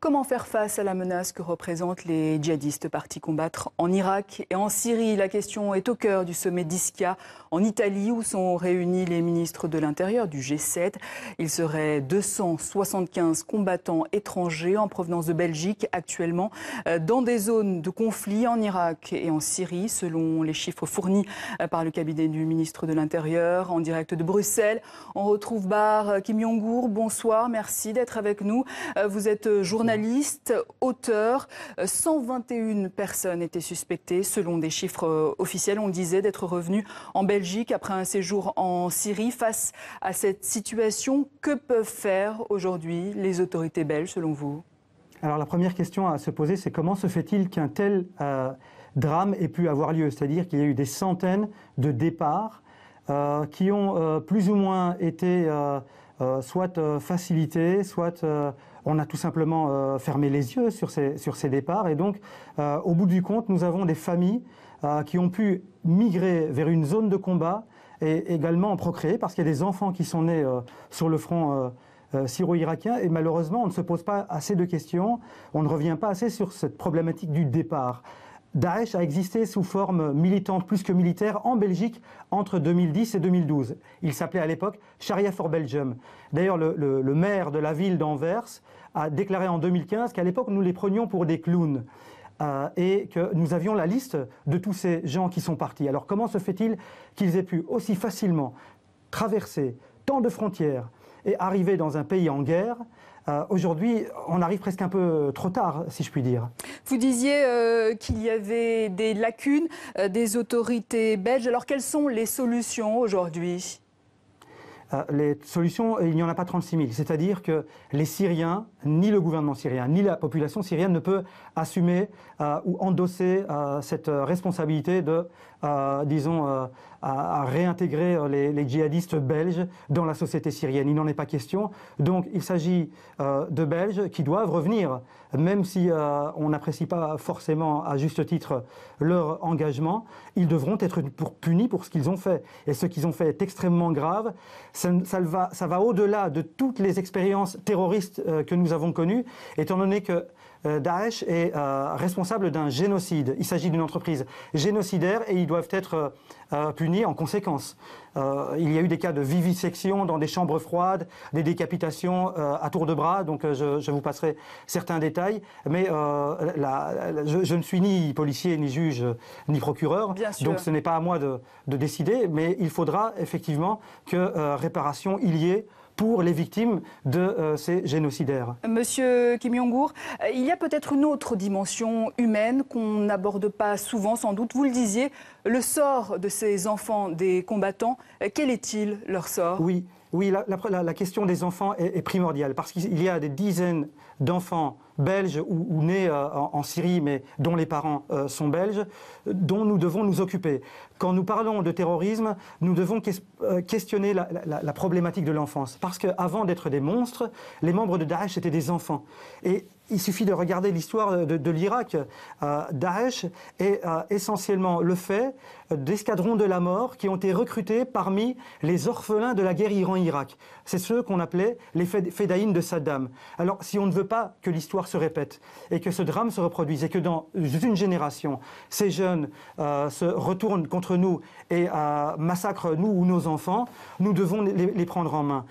Comment faire face à la menace que représentent les djihadistes partis combattre en Irak et en Syrie La question est au cœur du sommet d'Ischia en Italie où sont réunis les ministres de l'Intérieur du G7. Il serait 275 combattants étrangers en provenance de Belgique actuellement euh, dans des zones de conflit en Irak et en Syrie selon les chiffres fournis euh, par le cabinet du ministre de l'Intérieur en direct de Bruxelles. On retrouve Bar Kim Yongour. Bonsoir, merci d'être avec nous. Euh, vous êtes journalistes, auteurs. 121 euh, personnes étaient suspectées, selon des chiffres euh, officiels. On disait, d'être revenus en Belgique après un séjour en Syrie. Face à cette situation, que peuvent faire aujourd'hui les autorités belges, selon vous Alors, la première question à se poser, c'est comment se fait-il qu'un tel euh, drame ait pu avoir lieu C'est-à-dire qu'il y a eu des centaines de départs qui ont plus ou moins été euh, soit euh, facilité, soit euh, on a tout simplement fermé les yeux sur ces, départs. Et donc, au bout du compte, nous avons des familles qui ont pu migrer vers une zone de combat et également en procréer, parce qu'il y a des enfants qui sont nés sur le front syro-irakien. Et malheureusement, on ne se pose pas assez de questions, on ne revient pas assez sur cette problématique du départ. Daesh a existé sous forme militante plus que militaire en Belgique entre 2010 et 2012. Il s'appelait à l'époque Sharia for Belgium. D'ailleurs, le, maire de la ville d'Anvers a déclaré en 2015 qu'à l'époque, nous les prenions pour des clowns. Euh, et que nous avions la liste de tous ces gens qui sont partis. Alors comment se fait-il qu'ils aient pu aussi facilement traverser tant de frontières, et arriver dans un pays en guerre, euh, Aujourd'hui, on arrive presque un peu trop tard, si je puis dire. Vous disiez euh, qu'il y avait des lacunes euh, des autorités belges. Alors, quelles sont les solutions aujourd'hui euh, les solutions, il n'y en a pas 36 000. C'est-à-dire que les Syriens, ni le gouvernement syrien, ni la population syrienne ne peut assumer euh, ou endosser euh, cette responsabilité de, disons, à, réintégrer les, djihadistes belges dans la société syrienne. Il n'en est pas question. Donc il s'agit de Belges qui doivent revenir, même si on n'apprécie pas forcément à juste titre leur engagement. Ils devront être punis pour ce qu'ils ont fait. Et ce qu'ils ont fait est extrêmement grave ça, va au-delà de toutes les expériences terroristes euh, que nous avons connues, étant donné que euh, Daesh est euh, responsable d'un génocide. Il s'agit d'une entreprise génocidaire et ils doivent être euh, punis en conséquence. il y a eu des cas de vivisection dans des chambres froides, des décapitations à tour de bras, donc je, vous passerai certains détails, mais je, ne suis ni policier, ni juge, ni procureur, donc ce n'est pas à moi de, de, décider, mais il faudra effectivement que réparation il y ait pour les victimes de euh, ces génocidaires. Monsieur Kim Jong-un, euh, il y a peut-être une autre dimension humaine qu'on n'aborde pas souvent, sans doute. Vous le disiez, le sort de ces enfants des combattants, euh, quel est-il leur sort Oui, oui, la, question des enfants est, primordiale parce qu'il y a des dizaines d'enfants belges ou, nés euh, en, Syrie mais dont les parents euh, sont belges, dont nous devons nous occuper. Quand nous parlons de terrorisme, nous devons euh, questionner la, problématique de l'enfance parce qu'avant d'être des monstres, les membres de Daesh étaient des enfants. Et il suffit de regarder l'histoire de, l'Irak. Euh, Daesh est euh, essentiellement le fait d'escadrons de la mort qui ont été recrutés parmi les orphelins de la guerre Iran-Irak. C'est ceux qu'on appelait les fédaïnes de Saddam. Alors, si on ne veut pas que l'histoire se répète et que ce drame se reproduise et que dans une génération, ces jeunes euh, se retournent contre nous et massacrent nous ou nos enfants, nous devons les prendre en main.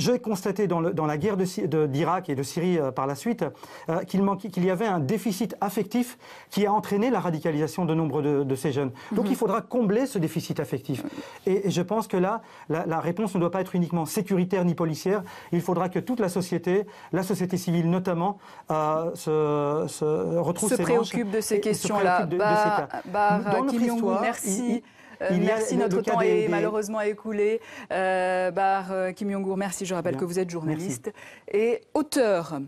J'ai constaté dans, la guerre d'Irak et de Syrie euh, par la suite euh, qu'il y avait un déficit affectif qui a entraîné la radicalisation de nombre de, ces jeunes. Donc il mhm. faudra combler ce déficit affectif. Et, je pense que là, la, réponse ne doit pas être uniquement sécuritaire ni policière. Il faudra que toute la société, la société civile notamment, euh, se, se, retrouve se préoccupe de ces questions-là. Bah, bah, merci. Euh, merci, notre temps est malheureusement écoulé. Euh, Bar euh, Kim Jong-un, merci, je rappelle que vous êtes journaliste et auteur.